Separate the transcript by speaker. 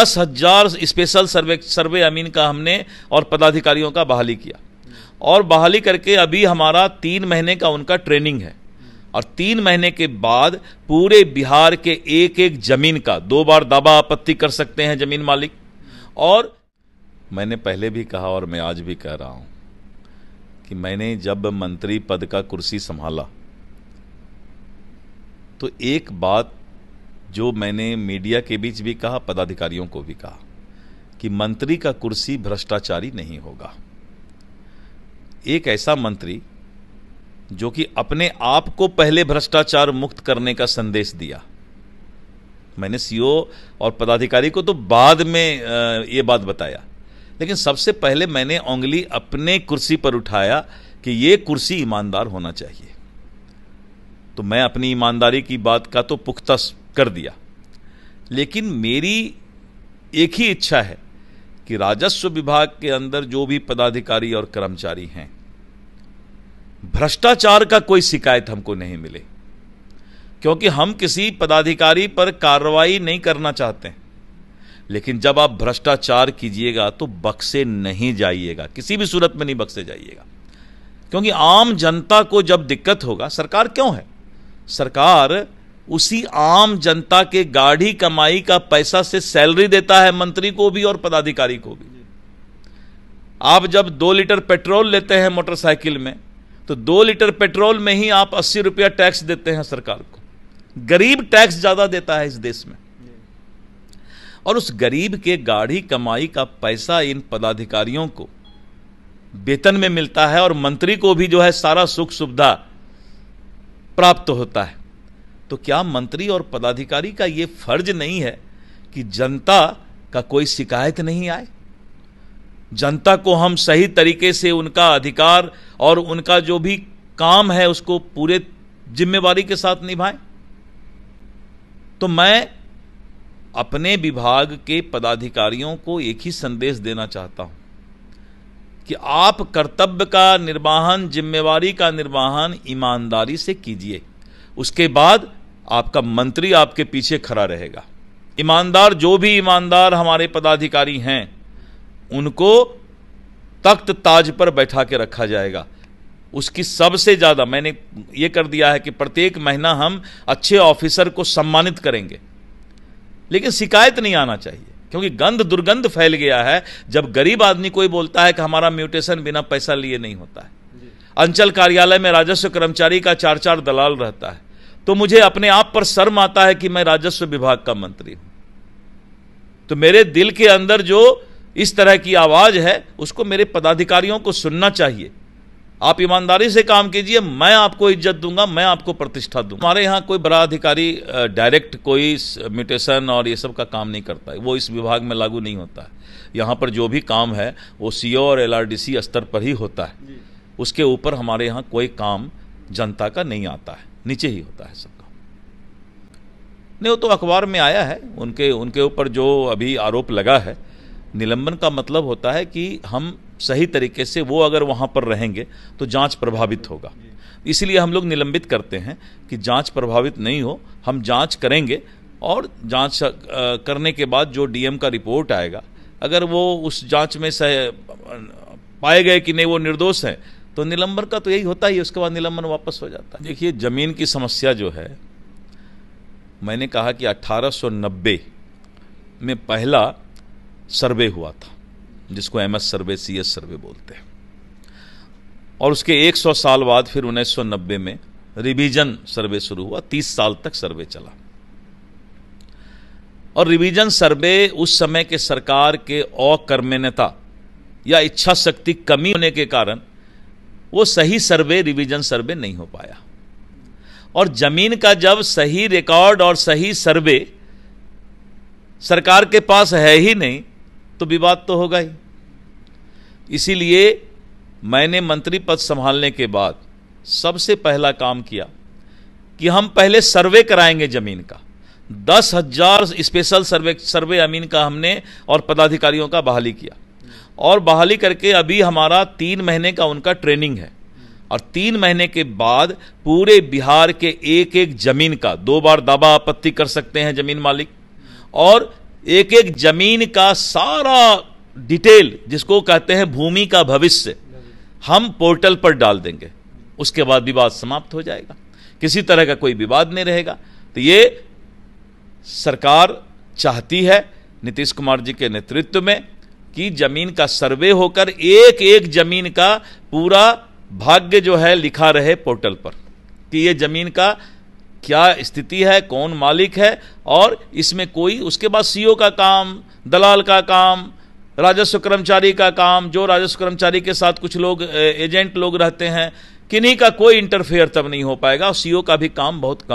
Speaker 1: दस हजार स्पेशल सर्वे सर्वे अमीन का हमने और पदाधिकारियों का बहाली किया और बहाली करके अभी हमारा तीन महीने का उनका ट्रेनिंग है और तीन महीने के बाद पूरे बिहार के एक एक जमीन का दो बार दावा आपत्ति कर सकते हैं जमीन मालिक और मैंने पहले भी कहा और मैं आज भी कह रहा हूं कि मैंने जब मंत्री पद का कुर्सी संभाला तो एक बात जो मैंने मीडिया के बीच भी कहा पदाधिकारियों को भी कहा कि मंत्री का कुर्सी भ्रष्टाचारी नहीं होगा एक ऐसा मंत्री जो कि अपने आप को पहले भ्रष्टाचार मुक्त करने का संदेश दिया मैंने सीओ और पदाधिकारी को तो बाद में ये बात बताया लेकिन सबसे पहले मैंने उंगली अपने कुर्सी पर उठाया कि ये कुर्सी ईमानदार होना चाहिए तो मैं अपनी ईमानदारी की बात का तो पुख्ता कर दिया लेकिन मेरी एक ही इच्छा है कि राजस्व विभाग के अंदर जो भी पदाधिकारी और कर्मचारी हैं भ्रष्टाचार का कोई शिकायत हमको नहीं मिले क्योंकि हम किसी पदाधिकारी पर कार्रवाई नहीं करना चाहते हैं लेकिन जब आप भ्रष्टाचार कीजिएगा तो बक्से नहीं जाइएगा किसी भी सूरत में नहीं बक्से जाइएगा क्योंकि आम जनता को जब दिक्कत होगा सरकार क्यों है सरकार उसी आम जनता के गाढ़ी कमाई का पैसा से सैलरी देता है मंत्री को भी और पदाधिकारी को भी आप जब दो लीटर पेट्रोल लेते हैं मोटरसाइकिल में तो दो लीटर पेट्रोल में ही आप अस्सी रुपया टैक्स देते हैं सरकार को गरीब टैक्स ज्यादा देता है इस देश में और उस गरीब के गाढ़ी कमाई का पैसा इन पदाधिकारियों को वेतन में मिलता है और मंत्री को भी जो है सारा सुख सुविधा प्राप्त होता है तो क्या मंत्री और पदाधिकारी का ये फर्ज नहीं है कि जनता का कोई शिकायत नहीं आए जनता को हम सही तरीके से उनका अधिकार और उनका जो भी काम है उसको पूरे जिम्मेवारी के साथ निभाएं तो मैं अपने विभाग के पदाधिकारियों को एक ही संदेश देना चाहता हूं कि आप कर्तव्य का निर्वाहन जिम्मेवारी का निर्वाहन ईमानदारी से कीजिए उसके बाद आपका मंत्री आपके पीछे खड़ा रहेगा ईमानदार जो भी ईमानदार हमारे पदाधिकारी हैं उनको तख्त ताज पर बैठा के रखा जाएगा उसकी सबसे ज़्यादा मैंने ये कर दिया है कि प्रत्येक महीना हम अच्छे ऑफिसर को सम्मानित करेंगे लेकिन शिकायत नहीं आना चाहिए क्योंकि गंध दुर्गंध फैल गया है जब गरीब आदमी कोई बोलता है कि हमारा म्यूटेशन बिना पैसा लिए नहीं होता है अंचल कार्यालय में राजस्व कर्मचारी का चार चार दलाल रहता है तो मुझे अपने आप पर शर्म आता है कि मैं राजस्व विभाग का मंत्री हूं तो मेरे दिल के अंदर जो इस तरह की आवाज है उसको मेरे पदाधिकारियों को सुनना चाहिए आप ईमानदारी से काम कीजिए मैं आपको इज्जत दूंगा मैं आपको प्रतिष्ठा दूंगा हमारे यहाँ कोई बड़ा अधिकारी डायरेक्ट कोई म्यूटेशन और ये सब का काम नहीं करता है वो इस विभाग में लागू नहीं होता है यहाँ पर जो भी काम है वो सीओ और एल स्तर पर ही होता है उसके ऊपर हमारे यहाँ कोई काम जनता का नहीं आता है नीचे ही होता है सबका नहीं वो तो अखबार में आया है उनके उनके ऊपर जो अभी आरोप लगा है निलंबन का मतलब होता है कि हम सही तरीके से वो अगर वहाँ पर रहेंगे तो जांच प्रभावित होगा इसलिए हम लोग निलंबित करते हैं कि जांच प्रभावित नहीं हो हम जांच करेंगे और जांच करने के बाद जो डीएम का रिपोर्ट आएगा अगर वो उस जांच में पाए गए कि नहीं वो निर्दोष हैं तो निलंबन का तो यही होता ही उसके बाद निलंबन वापस हो जाता है देखिए ज़मीन की समस्या जो है मैंने कहा कि 1890 में पहला सर्वे हुआ था जिसको M S survey C S survey बोलते हैं और उसके 100 साल बाद फिर 1990 में रिवीजन सर्वे शुरू हुआ 30 साल तक सर्वे चला और रिवीजन सर्वे उस समय के सरकार के अकर्मण्यता या इच्छा शक्ति कमी होने के कारण वो सही सर्वे रिवीजन सर्वे नहीं हो पाया और जमीन का जब सही रिकॉर्ड और सही सर्वे सरकार के पास है ही नहीं तो विवाद तो होगा ही इसीलिए मैंने मंत्री पद संभालने के बाद सबसे पहला काम किया कि हम पहले सर्वे कराएंगे जमीन का दस हजार स्पेशल सर्वे सर्वे अमीन का हमने और पदाधिकारियों का बहाली किया और बहाली करके अभी हमारा तीन महीने का उनका ट्रेनिंग है और तीन महीने के बाद पूरे बिहार के एक एक जमीन का दो बार दावा आपत्ति कर सकते हैं जमीन मालिक और एक एक जमीन का सारा डिटेल जिसको कहते हैं भूमि का भविष्य हम पोर्टल पर डाल देंगे उसके बाद विवाद समाप्त हो जाएगा किसी तरह का कोई विवाद नहीं रहेगा तो ये सरकार चाहती है नीतीश कुमार जी के नेतृत्व में कि जमीन का सर्वे होकर एक एक जमीन का पूरा भाग्य जो है लिखा रहे पोर्टल पर कि ये जमीन का क्या स्थिति है कौन मालिक है और इसमें कोई उसके बाद सीओ का काम दलाल का काम राजस्व कर्मचारी का काम जो राजस्व कर्मचारी के साथ कुछ लोग एजेंट लोग रहते हैं किन्हीं का कोई इंटरफेयर तब नहीं हो पाएगा और सीओ का भी काम बहुत कम